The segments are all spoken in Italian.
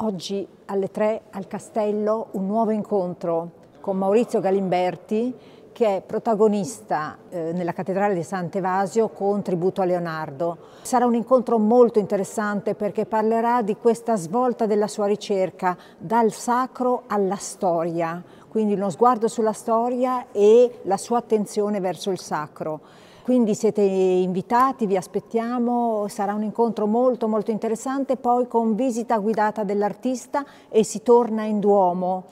Oggi alle 3 al Castello un nuovo incontro con Maurizio Galimberti che è protagonista eh, nella Cattedrale di Sant'Evasio con tributo a Leonardo. Sarà un incontro molto interessante perché parlerà di questa svolta della sua ricerca dal sacro alla storia, quindi uno sguardo sulla storia e la sua attenzione verso il sacro. Quindi siete invitati, vi aspettiamo, sarà un incontro molto molto interessante, poi con visita guidata dell'artista e si torna in Duomo.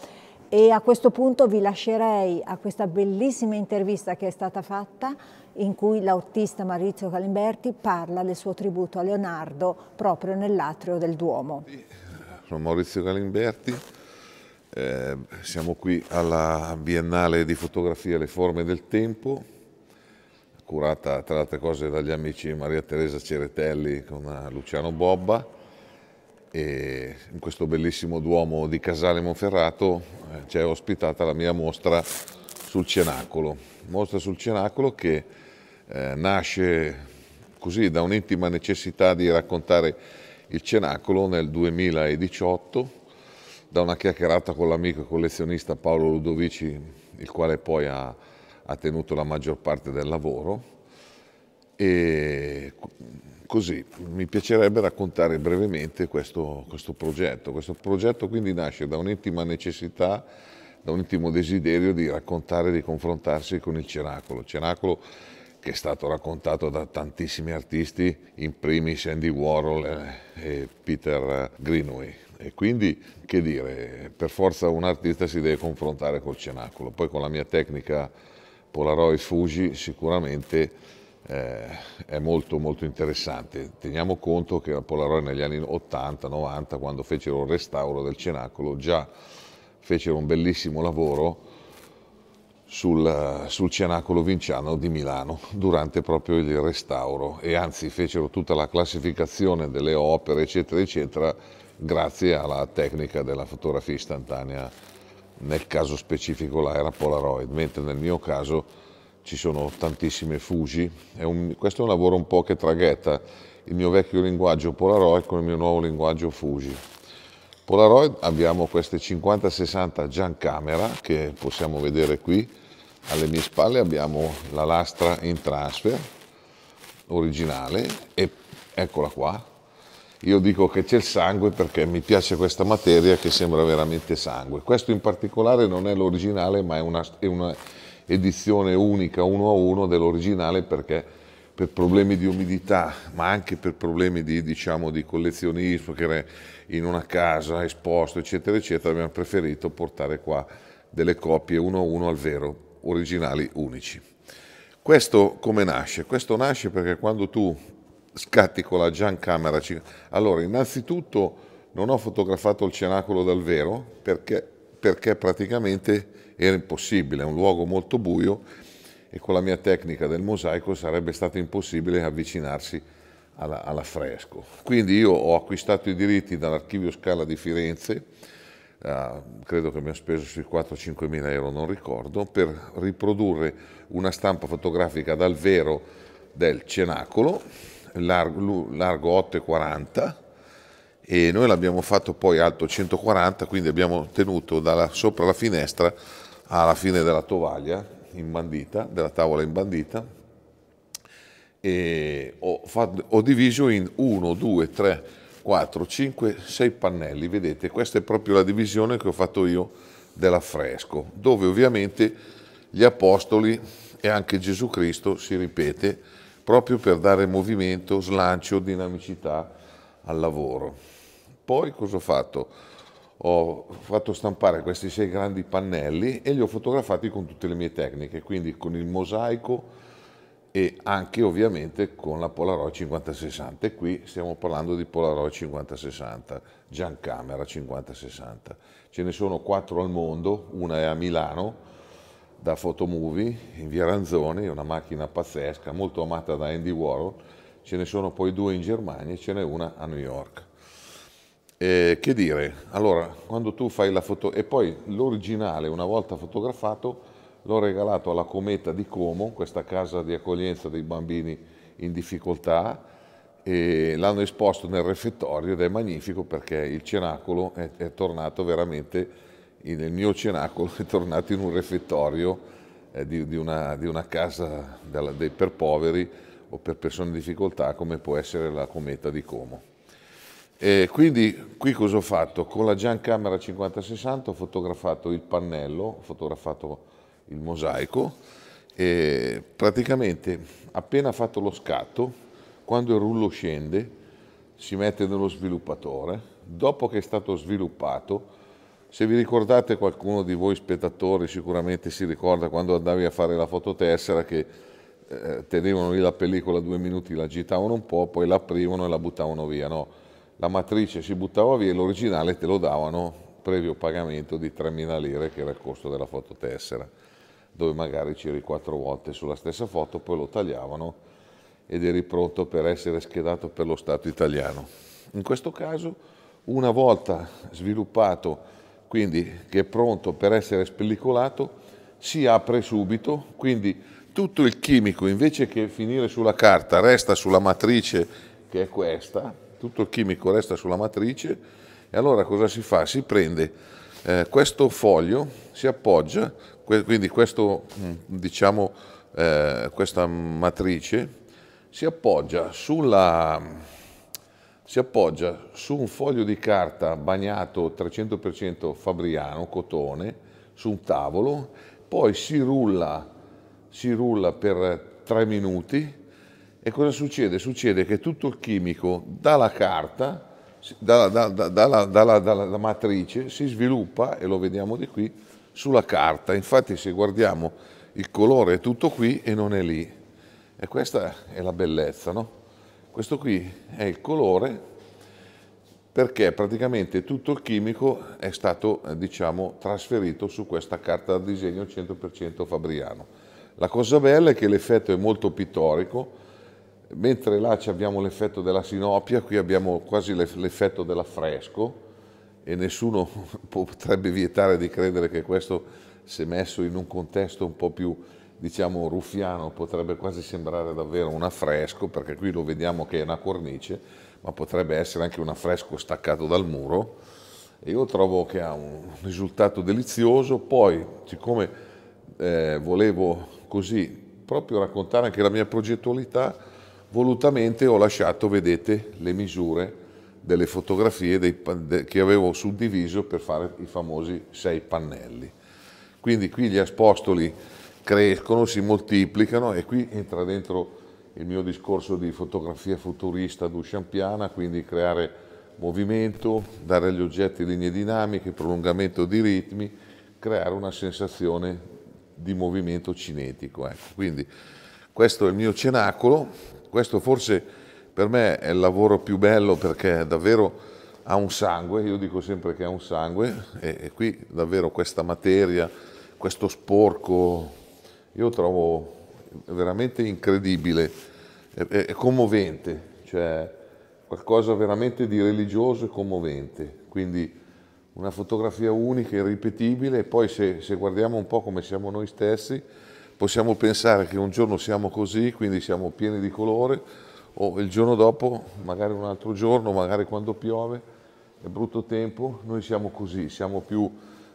E a questo punto vi lascerei a questa bellissima intervista che è stata fatta in cui l'autista Maurizio Calimberti parla del suo tributo a Leonardo proprio nell'atrio del Duomo. Sono Maurizio Calimberti, eh, siamo qui alla Biennale di Fotografia Le Forme del Tempo curata tra le altre cose dagli amici Maria Teresa Ceretelli con eh, Luciano Bobba e in questo bellissimo duomo di Casale Monferrato eh, c'è ospitata la mia mostra sul Cenacolo. Mostra sul Cenacolo che eh, nasce così da un'intima necessità di raccontare il Cenacolo nel 2018 da una chiacchierata con l'amico collezionista Paolo Ludovici, il quale poi ha ha tenuto la maggior parte del lavoro e così mi piacerebbe raccontare brevemente questo, questo progetto. Questo progetto quindi nasce da un'intima necessità, da un intimo desiderio di raccontare, di confrontarsi con il Cenacolo. Cenacolo che è stato raccontato da tantissimi artisti, in primis Andy Warhol eh, e Peter Greenway. E quindi, che dire, per forza un artista si deve confrontare col Cenacolo. Poi con la mia tecnica Polaroid Fuji sicuramente eh, è molto molto interessante. Teniamo conto che la Polaroid negli anni 80-90, quando fecero il restauro del cenacolo, già fecero un bellissimo lavoro sul, sul, Cenacolo Vinciano di Milano durante proprio il restauro e anzi fecero tutta la classificazione delle opere eccetera eccetera grazie alla tecnica della fotografia istantanea nel caso specifico là era Polaroid, mentre nel mio caso ci sono tantissime Fuji, è un, questo è un lavoro un po' che traghetta il mio vecchio linguaggio Polaroid con il mio nuovo linguaggio Fuji. Polaroid abbiamo queste 50-60 Jan Camera che possiamo vedere qui, alle mie spalle abbiamo la lastra in transfer originale e eccola qua, io dico che c'è il sangue perché mi piace questa materia che sembra veramente sangue. Questo in particolare non è l'originale, ma è una, è una edizione unica uno a uno dell'originale perché per problemi di umidità, ma anche per problemi di, diciamo, di, collezionismo, che era in una casa esposto, eccetera, eccetera, abbiamo preferito portare qua delle copie uno a uno al vero, originali unici. Questo come nasce? Questo nasce perché quando tu scatti con la Camera. Allora, innanzitutto non ho fotografato il cenacolo dal vero perché, perché praticamente era impossibile, è un luogo molto buio e con la mia tecnica del mosaico sarebbe stato impossibile avvicinarsi all'affresco. Alla Quindi io ho acquistato i diritti dall'archivio Scala di Firenze, eh, credo che mi ha speso sui 4-5 mila euro, non ricordo, per riprodurre una stampa fotografica dal vero del cenacolo largo, largo 8,40 e noi l'abbiamo fatto poi alto 140, quindi abbiamo tenuto dalla, sopra la finestra alla fine della tovaglia imbandita, della tavola imbandita, e ho, fatto, ho diviso in 1, 2, 3, 4, 5, 6 pannelli, vedete, questa è proprio la divisione che ho fatto io dell'affresco, dove ovviamente gli apostoli e anche Gesù Cristo si ripete proprio per dare movimento, slancio, dinamicità al lavoro. Poi cosa ho fatto? Ho fatto stampare questi sei grandi pannelli e li ho fotografati con tutte le mie tecniche, quindi con il mosaico e anche ovviamente con la Polaroid 5060. E qui stiamo parlando di Polaroid 5060, Giancamera 5060. Ce ne sono quattro al mondo, una è a Milano, da fotomovie in via Ranzoni, una macchina pazzesca, molto amata da Andy Warhol, ce ne sono poi due in Germania e ce n'è una a New York. Eh, che dire, allora, quando tu fai la foto... E poi l'originale, una volta fotografato, l'ho regalato alla Cometa di Como, questa casa di accoglienza dei bambini in difficoltà, e l'hanno esposto nel refettorio ed è magnifico perché il cenacolo è, è tornato veramente nel mio cenacolo è tornato in un refettorio eh, di, di, una, di, una, casa della, dei, per poveri o per persone in difficoltà come può essere la cometa di Como. E quindi qui cosa ho fatto? Con la Camera 5060 ho fotografato il pannello, ho fotografato il mosaico e praticamente appena fatto lo scatto, quando il rullo scende, si mette nello sviluppatore, dopo che è stato sviluppato se vi ricordate qualcuno di voi spettatori sicuramente si ricorda quando andavi a fare la fototessera che eh, tenevano lì la pellicola due minuti, la agitavano un po', poi la aprivano e la buttavano via. No, la matrice si buttava via e l'originale te lo davano previo pagamento di 3.000 lire che era il costo della fototessera, dove magari c'eri quattro volte sulla stessa foto, poi lo tagliavano ed eri pronto per essere schedato per lo Stato italiano. In questo caso, una volta sviluppato quindi che è pronto per essere spellicolato, si apre subito, quindi tutto il chimico invece che finire sulla carta resta sulla matrice che è questa, tutto il chimico resta sulla matrice e allora cosa si fa? Si prende eh, questo foglio, si appoggia, que quindi questo, mm, diciamo, eh, questa matrice si appoggia sulla, si appoggia su un foglio di carta bagnato 300% fabriano, cotone, su un tavolo, poi si rulla, si rulla per 3 minuti e cosa succede? Succede che tutto il chimico dalla carta, dalla, dalla, dalla, dalla matrice, si sviluppa, e lo vediamo di qui, sulla carta. Infatti se guardiamo il colore è tutto qui e non è lì. E questa è la bellezza, no? Questo qui è il colore perché praticamente tutto il chimico è stato eh, diciamo, trasferito su questa carta da disegno 100% fabriano. La cosa bella è che l'effetto è molto pittorico, mentre là abbiamo l'effetto della sinopia, qui abbiamo quasi l'effetto dell'affresco e nessuno potrebbe vietare di credere che questo, se messo in un contesto un po' più diciamo ruffiano potrebbe quasi sembrare davvero un affresco, perché qui lo vediamo che è una cornice, ma potrebbe essere anche un affresco staccato dal muro. io trovo che ha un risultato delizioso. Poi, siccome eh, volevo così proprio raccontare anche la mia progettualità, volutamente ho lasciato, vedete, le misure delle fotografie dei, de, che avevo suddiviso per fare i famosi sei pannelli. Quindi qui gli aspostoli crescono, si moltiplicano e qui entra dentro il mio discorso di fotografia futurista duchampiana, quindi creare movimento, dare agli oggetti linee dinamiche, prolungamento di ritmi, creare una sensazione di movimento cinetico. Ecco. Quindi questo è il mio cenacolo, questo forse per me è il lavoro più bello perché davvero ha un sangue, io dico sempre che ha un sangue e, e qui davvero questa materia, questo sporco, io trovo veramente incredibile è commovente, cioè qualcosa veramente di religioso e commovente. Quindi una fotografia unica, irripetibile, e poi se, se, guardiamo un po' come siamo noi stessi, possiamo pensare che un giorno siamo così, quindi siamo pieni di colore, o il giorno dopo, magari un altro giorno, magari quando piove, è brutto tempo, noi siamo così, siamo più,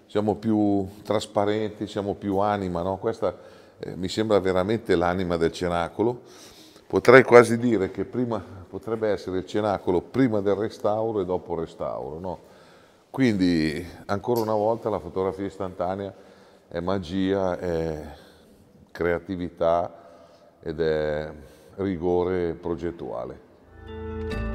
siamo più trasparenti, siamo più anima, no? Questa, eh, mi sembra veramente l'anima del cenacolo. Potrei quasi dire che prima, potrebbe essere il cenacolo prima del restauro e dopo il restauro. No? Quindi ancora una volta la fotografia istantanea è magia, è creatività ed è rigore progettuale.